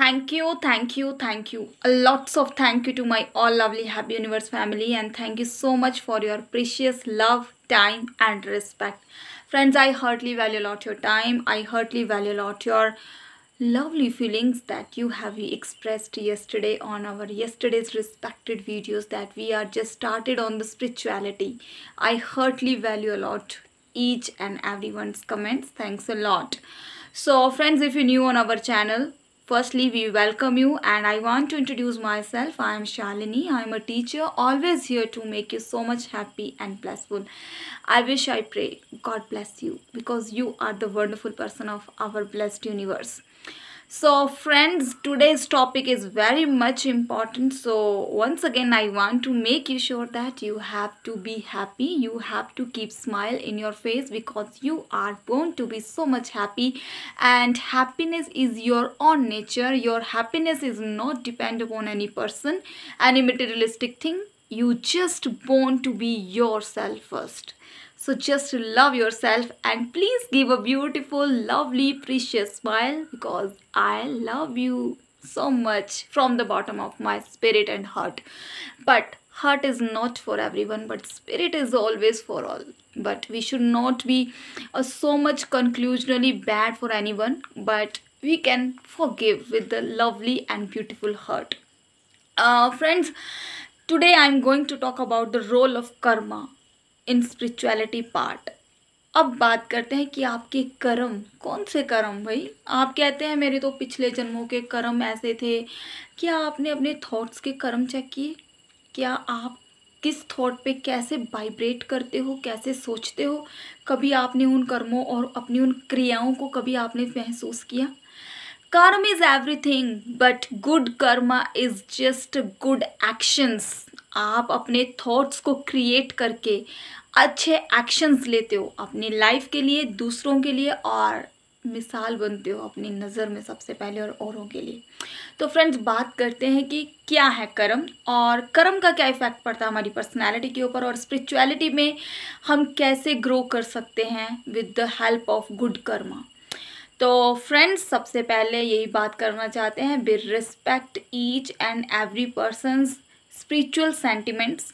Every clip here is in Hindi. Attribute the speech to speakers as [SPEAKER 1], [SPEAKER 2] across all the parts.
[SPEAKER 1] thank you thank you thank you lots of thank you to my all lovely happy universe family and thank you so much for your precious love time and respect friends i heartily value a lot your time i heartily value a lot your lovely feelings that you have expressed yesterday on our yesterday's respected videos that we are just started on the spirituality i heartily value a lot each and everyone's comments thanks a lot so friends if you're new on our channel Firstly, we welcome you and I want to introduce myself. I am Shalini. I am a teacher always here to make you so much happy and blissful. I wish I pray God bless you because you are the wonderful person of our blessed universe so friends today's topic is very much important so once again i want to make you sure that you have to be happy you have to keep smile in your face because you are born to be so much happy and happiness is your own nature your happiness is not depend upon any person any materialistic thing you just born to be yourself first so just love yourself and please give a beautiful, lovely, precious smile because I love you so much from the bottom of my spirit and heart. But heart is not for everyone, but spirit is always for all. But we should not be uh, so much conclusionally bad for anyone, but we can forgive with the lovely and beautiful heart. Uh, friends, today I'm going to talk about the role of karma in spirituality part अब बात करते हैं कि आपके कर्म कौन से कर्म भाई आप कहते हैं मेरे तो पिछले जन्मों के कर्म ऐसे थे क्या आपने अपने थॉट्स के कर्म चेक किए क्या आप किस थॉट पे कैसे वाइब्रेट करते हो कैसे सोचते हो कभी आपने उन कर्मों और अपनी उन क्रियाओं को कभी आपने महसूस किया karma is everything but good karma is just good actions आप अपने थॉट्स को क्रिएट करके अच्छे एक्शंस लेते हो अपने लाइफ के लिए दूसरों के लिए और मिसाल बनते हो अपनी नज़र में सबसे पहले और औरों के लिए तो फ्रेंड्स बात करते हैं कि क्या है कर्म और कर्म का क्या इफ़ेक्ट पड़ता है हमारी पर्सनालिटी के ऊपर और स्पिरिचुअलिटी में हम कैसे ग्रो कर सकते हैं with the help of good karma तो फ्रेंड्स सबसे पहले यही बात करना चाहते हैं we respect each and every persons spiritual sentiments.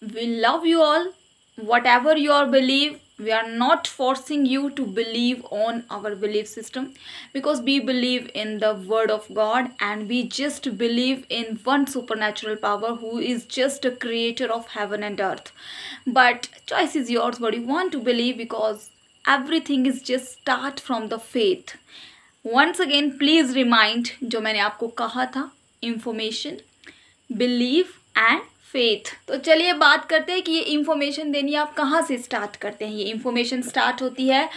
[SPEAKER 1] We love you all. Whatever your belief, we are not forcing you to believe on our belief system because we believe in the word of god and we just believe in one supernatural power who is just a creator of heaven and earth but choice is yours what you want to believe because everything is just start from the faith once again please remind जो मैंने information बिलीव एंड फेथ तो चलिए बात करते हैं कि ये इन्फॉर्मेशन देनी आप कहाँ से स्टार्ट करते हैं ये इंफॉर्मेशन स्टार्ट होती है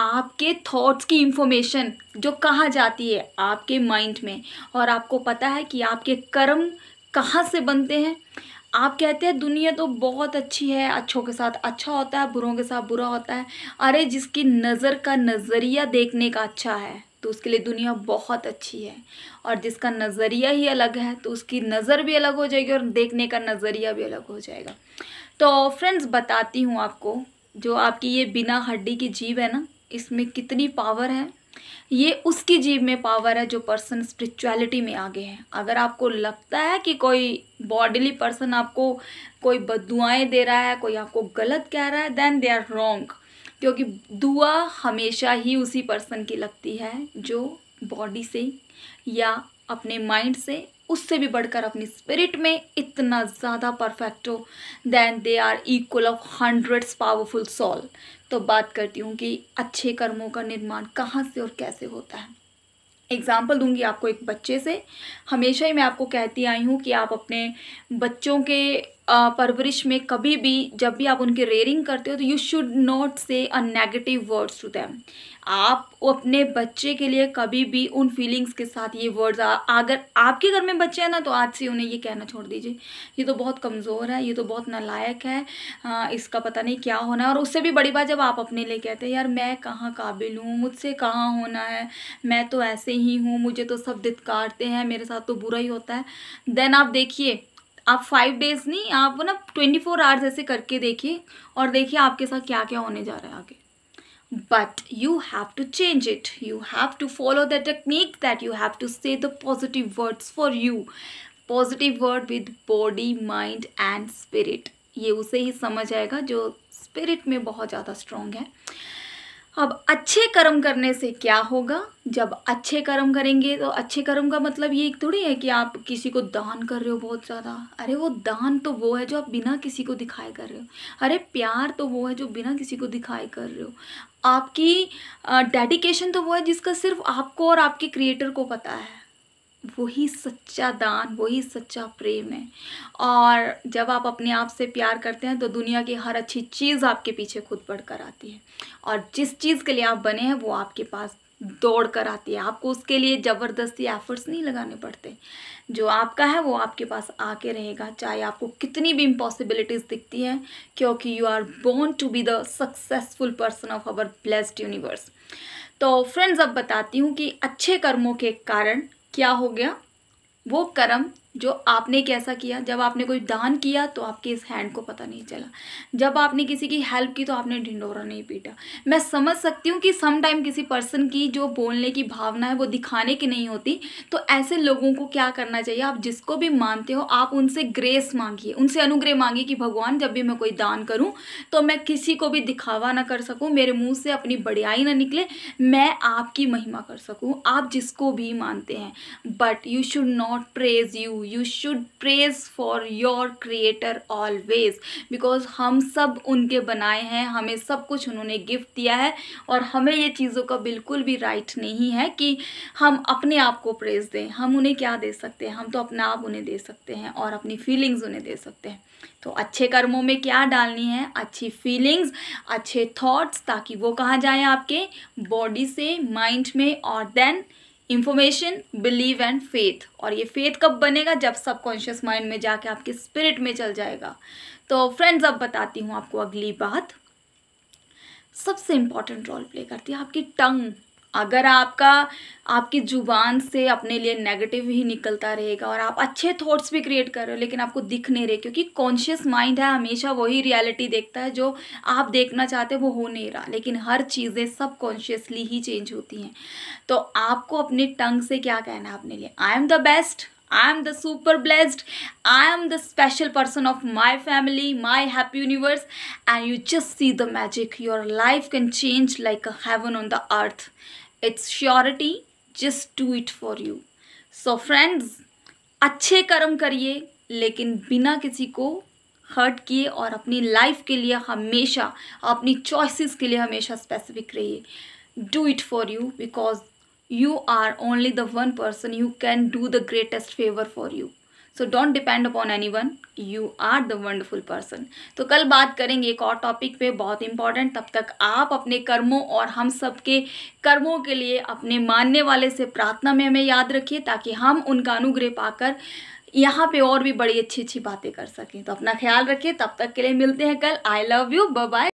[SPEAKER 1] आपके थॉट्स की इन्फॉर्मेशन जो कहाँ जाती है आपके माइंड में और आपको पता है कि आपके कर्म कहाँ से बनते हैं आप कहते हैं दुनिया तो बहुत अच्छी है अच्छों के साथ अच्छा होता है बुरों के साथ बुरा होता है अरे जिसकी नज़र का नज़रिया देखने का अच्छा है तो उसके लिए दुनिया बहुत अच्छी है और जिसका नज़रिया ही अलग है तो उसकी नज़र भी अलग हो जाएगी और देखने का नज़रिया भी अलग हो जाएगा तो फ्रेंड्स बताती हूँ आपको जो आपकी ये बिना हड्डी की जीव है ना इसमें कितनी पावर है ये उसकी जीव में पावर है जो पर्सन स्पिरिचुअलिटी में आगे है अगर आपको लगता है कि कोई बॉडीली पर्सन आपको कोई बदुआएँ दे रहा है कोई आपको गलत कह रहा है देन दे आर रॉन्ग क्योंकि दुआ हमेशा ही उसी पर्सन की लगती है जो बॉडी से या अपने माइंड से उससे भी बढ़कर अपनी स्पिरिट में इतना ज़्यादा परफेक्ट हो then they are equal of hundreds powerful soul तो बात करती हूँ कि अच्छे कर्मों का निर्माण कहाँ से और कैसे होता है एग्ज़ाम्पल दूंगी आपको एक बच्चे से हमेशा ही मैं आपको कहती आई हूँ कि आप अपने बच्चों के परवरिश में कभी भी जब भी आप उनकी रेयरिंग करते हो तो you should not say a negative words to them आप अपने बच्चे के लिए कभी भी उन फीलिंग्स के साथ ये वर्ड्स अगर आपके घर में बच्चे हैं ना तो आज से उन्हें ये कहना छोड़ दीजिए ये तो बहुत कमज़ोर है ये तो बहुत नालायक है आ, इसका पता नहीं क्या होना है और उससे भी बड़ी बात जब आप अपने लिए कहते हैं यार मैं कहाँ काबिल हूँ मुझसे कहाँ होना है मैं तो ऐसे ही हूँ मुझे तो सब धितकारते हैं मेरे साथ तो बुरा ही होता है देन आप देखिए आप फाइव डेज नहीं आप ना ट्वेंटी फोर आवर्स ऐसे करके देखिए और देखिए आपके साथ क्या क्या होने जा रहा है आगे but you have to change it you have to follow the technique that you have to say the positive words for you positive word with body mind and spirit ये उसे ही समझ आएगा जो स्पिरिट में बहुत ज़्यादा स्ट्रॉन्ग है अब अच्छे कर्म करने से क्या होगा जब अच्छे कर्म करेंगे तो अच्छे कर्म का मतलब ये एक थोड़ी है कि आप किसी को दान कर रहे हो बहुत ज़्यादा अरे वो दान तो वो है जो आप बिना किसी को दिखाए कर रहे हो अरे प्यार तो वो है जो बिना किसी को दिखाए कर रहे हो आपकी डेडिकेशन तो वो है जिसका सिर्फ आपको और आपके क्रिएटर को पता है वही सच्चा दान वही सच्चा प्रेम है और जब आप अपने आप से प्यार करते हैं तो दुनिया की हर अच्छी चीज़ आपके पीछे खुद बढ़ कर आती है और जिस चीज़ के लिए आप बने हैं वो आपके पास दौड़ कर आती है आपको उसके लिए ज़बरदस्ती एफर्ट्स नहीं लगाने पड़ते जो आपका है वो आपके पास आके रहेगा चाहे आपको कितनी भी इम्पॉसिबिलिटीज़ दिखती हैं क्योंकि you are born to be the successful person of our blessed universe तो फ्रेंड्स अब बताती हूँ कि अच्छे कर्मों के कारण क्या हो गया वो कर्म जो आपने कैसा किया जब आपने कोई दान किया तो आपके इस हैंड को पता नहीं चला जब आपने किसी की हेल्प की तो आपने ढिंडोरा नहीं पीटा मैं समझ सकती हूँ कि सम टाइम किसी पर्सन की जो बोलने की भावना है वो दिखाने की नहीं होती तो ऐसे लोगों को क्या करना चाहिए आप जिसको भी मानते हो आप उनसे ग्रेस मांगिए उनसे अनुग्रह मांगिए कि भगवान जब भी मैं कोई दान करूँ तो मैं किसी को भी दिखावा ना कर सकूँ मेरे मुँह से अपनी बड़ियाई ना निकले मैं आपकी महिमा कर सकूँ आप जिसको भी मानते हैं but you should not praise you you should praise for your creator always because हम सब उनके बनाए हैं हमें सब कुछ उन्होंने गिफ्ट दिया है और हमें ये चीज़ों का बिल्कुल भी राइट नहीं है कि हम अपने आप को प्रेज दें हम उन्हें क्या दे सकते हैं हम तो अपना आप उन्हें दे सकते हैं और अपनी फीलिंग्स उन्हें दे सकते हैं तो अच्छे कर्मों में क्या डालनी है अच्छी फीलिंग्स अच्छे थॉट्स ताकि वो कहाँ जाए आपके बॉडी से माइंड में और then information believe and faith और ये फेथ कब बनेगा जब सबकॉन्शियस माइंड में जाके आपके स्पिरिट में चल जाएगा तो फ्रेंड्स अब बताती हूँ आपको अगली बात सबसे इम्पॉर्टेंट रोल प्ले करती है आपकी टंग अगर आपका आपकी ज़ुबान से अपने लिए नेगेटिव ही निकलता रहेगा और आप अच्छे थॉट्स भी क्रिएट कर रहे हो लेकिन आपको दिख नहीं रहे क्योंकि कॉन्शियस माइंड है हमेशा वही रियलिटी देखता है जो आप देखना चाहते हो वो हो नहीं रहा लेकिन हर चीज़ें सब कॉन्शियसली ही चेंज होती हैं तो आपको अपने टंग से क्या कहना है अपने लिए I am the best I am the super blessed I am the special person of my family my happy universe and you just see the magic your life can change like a heaven on the earth it's surety just do it for you so friends अच्छे कर्म करिए लेकिन बिना किसी को हर्ट किए और अपनी लाइफ के लिए हमेशा अपनी चॉइसेस के लिए हमेशा स्पेसिफिक रहिए do it for you because you are only the one person you can do the greatest favour for you so don't depend upon anyone you are the wonderful person तो कल बात करेंगे एक और टॉपिक पे बहुत इंपॉर्टेंट तब तक आप अपने कर्मों और हम सब के कर्मों के लिए अपने मानने वाले से प्रार्थना में हमें याद रखिए ताकि हम उनका अनुग्रह पाकर यहाँ पे और भी बड़ी अच्छी अच्छी बातें कर सकें तो अपना ख्याल रखिए तब तक के लिए मिलते हैं कल आई लव यू बाय